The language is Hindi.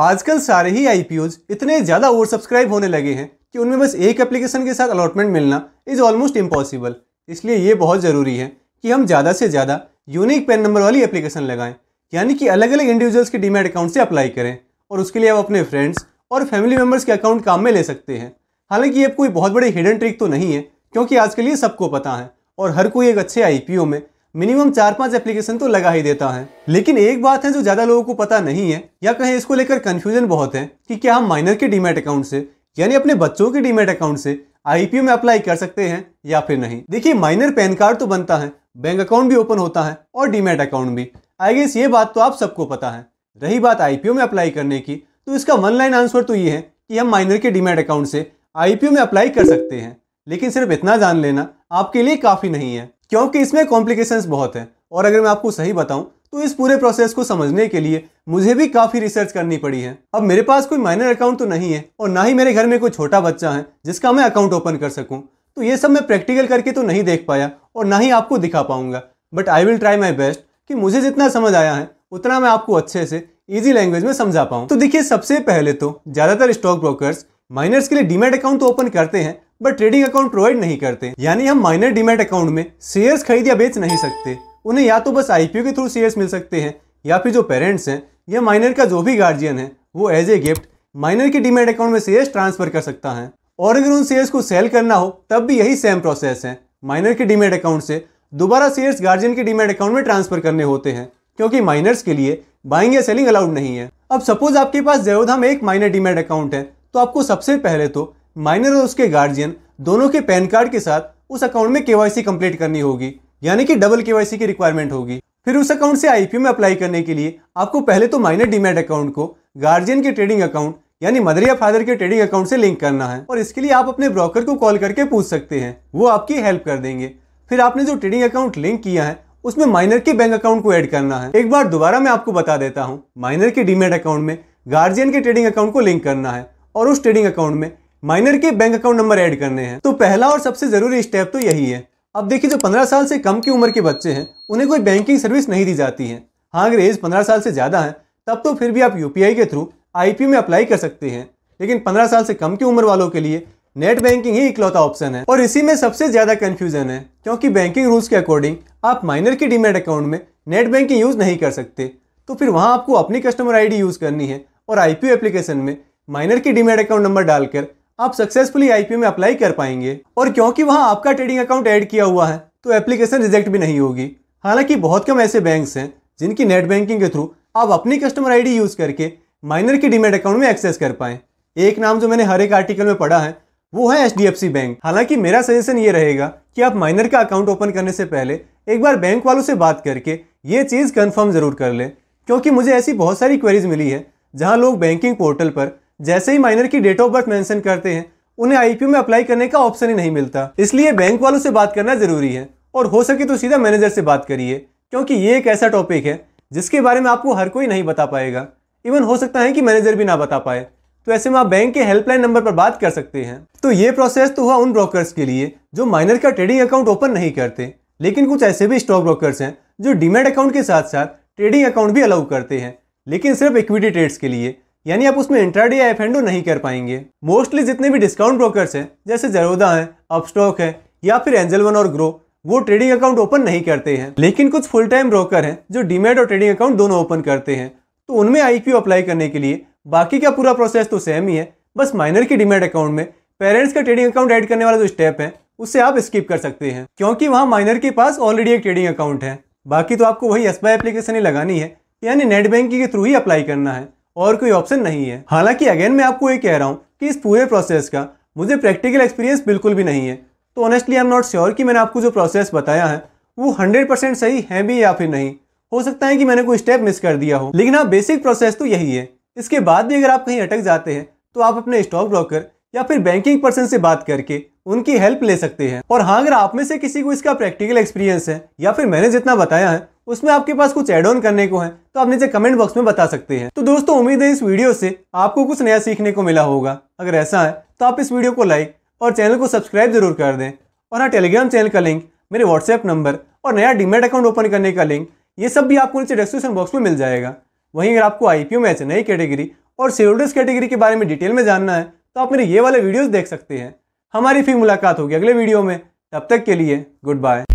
आजकल सारे ही आई इतने ज़्यादा ओवर सब्सक्राइब होने लगे हैं कि उनमें बस एक एप्लीकेशन के साथ अलॉटमेंट मिलना इज़ ऑलमोस्ट इम्पॉसिबल इसलिए ये बहुत ज़रूरी है कि हम ज़्यादा से ज़्यादा यूनिक पेन नंबर वाली एप्लीकेशन लगाएं यानी कि अलग अलग इंडिविजुअल्स के डीमेट अकाउंट से अप्लाई करें और उसके लिए आप अपने फ्रेंड्स और फैमिली मेम्बर्स के अकाउंट काम में ले सकते हैं हालांकि ये कोई बहुत बड़े हिडन ट्रिक तो नहीं है क्योंकि आज के लिए सबको पता है और हर कोई एक अच्छे आई में मिनिमम चार पांच एप्लीकेशन तो लगा ही देता है लेकिन एक बात है जो ज्यादा लोगों को पता नहीं है या कहें इसको लेकर कंफ्यूजन बहुत है कि क्या हम माइनर के डीमेट अकाउंट से यानी अपने बच्चों के डीमेट अकाउंट से आईपीओ में अप्लाई कर सकते हैं या फिर नहीं देखिए माइनर पैन कार्ड तो बनता है बैंक अकाउंट भी ओपन होता है और डीमेट अकाउंट भी आई गेस ये बात तो आप सबको पता है रही बात आईपीओ में अप्लाई करने की तो इसका वन लाइन आंसर तो ये है कि हम माइनर के डीमेट अकाउंट से आईपीओ में अप्लाई कर सकते हैं लेकिन सिर्फ इतना जान लेना आपके लिए काफ़ी नहीं है क्योंकि इसमें कॉम्प्लिकेशंस बहुत हैं और अगर मैं आपको सही बताऊं तो इस पूरे प्रोसेस को समझने के लिए मुझे भी काफ़ी रिसर्च करनी पड़ी है अब मेरे पास कोई माइनर अकाउंट तो नहीं है और ना ही मेरे घर में कोई छोटा बच्चा है जिसका मैं अकाउंट ओपन कर सकूँ तो ये सब मैं प्रैक्टिकल करके तो नहीं देख पाया और ना ही आपको दिखा पाऊंगा but I will try my best कि मुझे जितना समझ आया है उतना मैं आपको अच्छे से ईजी लैंग्वेज में समझा पाऊँ तो देखिए सबसे पहले तो ज़्यादातर स्टॉक ब्रोकर्स माइनर्स के लिए डीमेट अकाउंट तो ओपन करते हैं बट ट्रेडिंग अकाउंट प्रोवाइड नहीं करते यानी हम माइनर डीमेट अकाउंट में शेयर्स खरीद या बेच नहीं सकते उन्हें या तो बस आईपीओ के थ्रू शेयर्स मिल सकते हैं या फिर जो पेरेंट्स हैं या माइनर का जो भी गार्जियन है वो एज ए गिफ्ट माइनर के डीमेट अकाउंट में शेयर्स ट्रांसफर कर सकता है और अगर उन शेयर्स को सेल करना हो तब भी यही सेम प्रोसेस है माइनर के डीमेट अकाउंट से दोबारा शेयर्स गार्जियन के डिमेट अकाउंट में ट्रांसफर करने होते हैं क्योंकि माइनर्स के लिए बाइंग या सेलिंग अलाउड नहीं है अब सपोज आपके पास जयोधा में एक माइनर डिमेट अकाउंट है तो आपको सबसे पहले तो माइनर और उसके गार्जियन दोनों के पैन कार्ड के साथ उस अकाउंट में केवाईसी कंप्लीट करनी होगी यानी कि डबल केवाईसी की रिक्वायरमेंट होगी फिर उस अकाउंट से आईपीओ में अप्लाई करने के लिए आपको पहले तो माइनर डीमेट अकाउंट को गार्जियन के ट्रेडिंग अकाउंट यानी मदर या फादर के ट्रेडिंग अकाउंट से लिंक करना है और इसके लिए आप अपने ब्रोकर को कॉल करके पूछ सकते हैं वो आपकी हेल्प कर देंगे फिर आपने जो ट्रेडिंग अकाउंट लिंक किया है उसमें माइनर के बैंक अकाउंट को ऐड करना है एक बार दोबारा मैं आपको बता देता हूँ माइनर के डीमेट अकाउंट में गार्जियन के ट्रेडिंग अकाउंट को लिंक करना है और उस ट्रेडिंग अकाउंट में माइनर के बैंक अकाउंट नंबर ऐड करने हैं तो पहला और सबसे जरूरी स्टेप तो यही है अब देखिए जो पंद्रह साल से कम की उम्र के बच्चे हैं उन्हें कोई बैंकिंग सर्विस नहीं दी जाती है हाँ अगर एज पंद्रह साल से ज़्यादा है तब तो फिर भी आप यू के थ्रू आई में अप्लाई कर सकते हैं लेकिन पंद्रह साल से कम की उम्र वालों के लिए नेट बैंकिंग ही इकलौता ऑप्शन है और इसी में सबसे ज़्यादा कन्फ्यूजन है क्योंकि बैंकिंग रूल्स के अकॉर्डिंग आप माइनर के डीमेट अकाउंट में नेट बैंकिंग यूज़ नहीं कर सकते तो फिर वहाँ आपको अपनी कस्टमर आईडी यूज़ करनी है और आईपीओ एप्लीकेशन में माइनर की डीमेट अकाउंट नंबर डालकर आप सक्सेसफुली आईपीओ में अप्लाई कर पाएंगे और क्योंकि वहाँ आपका ट्रेडिंग अकाउंट ऐड किया हुआ है तो एप्लीकेशन रिजेक्ट भी नहीं होगी हालांकि बहुत कम ऐसे बैंक्स हैं जिनकी नेट बैंकिंग के थ्रू आप अपनी कस्टमर आईडी यूज़ करके माइनर के डिमेट अकाउंट में एक्सेस कर पाए एक नाम जो मैंने हर एक आर्टिकल में पढ़ा है वो है एच बैंक हालांकि मेरा सजेशन ये रहेगा कि आप माइनर का अकाउंट ओपन करने से पहले एक बार बैंक वालों से बात करके ये चीज़ कन्फर्म ज़रूर कर लें क्योंकि मुझे ऐसी बहुत सारी क्वेरीज मिली है जहाँ लोग बैंकिंग पोर्टल पर जैसे ही माइनर की डेट ऑफ बर्थ मेंशन करते हैं उन्हें आईपीओ में अप्लाई करने का ऑप्शन ही नहीं मिलता इसलिए बैंक वालों से बात करना ज़रूरी है और हो सके तो सीधा मैनेजर से बात करिए क्योंकि ये एक ऐसा टॉपिक है जिसके बारे में आपको हर कोई नहीं बता पाएगा इवन हो सकता है कि मैनेजर भी ना बता पाए तो ऐसे में आप बैंक के हेल्पलाइन नंबर पर बात कर सकते हैं तो ये प्रोसेस तो हुआ उन ब्रोकर्स के लिए जो माइनर का ट्रेडिंग अकाउंट ओपन नहीं करते लेकिन कुछ ऐसे भी स्टॉक ब्रोकर्स हैं जो डीमेट अकाउंट के साथ साथ ट्रेडिंग अकाउंट भी अलाउ करते हैं लेकिन सिर्फ इक्विटी ट्रेड्स के लिए यानी आप उसमें इंट्राडे या एफ एंडो नहीं कर पाएंगे मोस्टली जितने भी डिस्काउंट ब्रोकर्स हैं जैसे जरोदा है अपस्टॉक है या फिर एंजल वन और ग्रो वो ट्रेडिंग अकाउंट ओपन नहीं करते हैं लेकिन कुछ फुल टाइम ब्रोकर हैं जो डीमेट और ट्रेडिंग अकाउंट दोनों ओपन करते हैं तो उनमें आई अप्लाई करने के लिए बाकी का पूरा प्रोसेस तो सेम ही है बस माइनर के डीमेट अकाउंट में पेरेंट्स का ट्रेडिंग अकाउंट ऐड करने वाला जो स्टेप है उसे आप स्किप कर सकते हैं क्योंकि वहाँ माइनर के पास ऑलरेडी एक ट्रेडिंग अकाउंट है बाकी तो आपको वही एस एप्लीकेशन ही लगानी है यानी नेट बैंकिंग के थ्रू ही अप्लाई करना है और कोई ऑप्शन नहीं है हालांकि अगेन मैं आपको ये कह रहा हूँ कि इस पूरे प्रोसेस का मुझे प्रैक्टिकल एक्सपीरियंस बिल्कुल भी नहीं है तो honestly I am not sure कि मैंने आपको जो प्रोसेस बताया है वो हंड्रेड परसेंट सही है भी या फिर नहीं हो सकता है कि मैंने कोई स्टेप मिस कर दिया हो लेकिन आप बेसिक प्रोसेस तो यही है इसके बाद भी अगर आप कहीं अटक जाते हैं तो आप अपने स्टॉक ब्रोकर या फिर बैंकिंग पर्सन से बात करके उनकी हेल्प ले सकते हैं और हाँ अगर आप में से किसी को इसका प्रैक्टिकल एक्सपीरियंस है या फिर मैंने जितना बताया है उसमें आपके पास कुछ एड ऑन करने को है तो आप नीचे कमेंट बॉक्स में बता सकते हैं तो दोस्तों उम्मीद है इस वीडियो से आपको कुछ नया सीखने को मिला होगा अगर ऐसा है तो आप इस वीडियो को लाइक और चैनल को सब्सक्राइब जरूर कर दें और हाँ टेलीग्राम चैनल का लिंक मेरे व्हाट्सएप नंबर और नया डिमेट अकाउंट ओपन करने का लिंक ये सब भी आपको नीचे डिस्क्रिप्शन बॉक्स में मिल जाएगा वहीं अगर आपको आई पी ओ मैच नई कैटेगरी और शेड्यूल्डर्स कैटेगरी के बारे में डिटेल में जानना है तो आप मेरे ये वाले वीडियोज़ देख सकते हैं हमारी फिर मुलाकात होगी अगले वीडियो में तब तक के लिए गुड बाय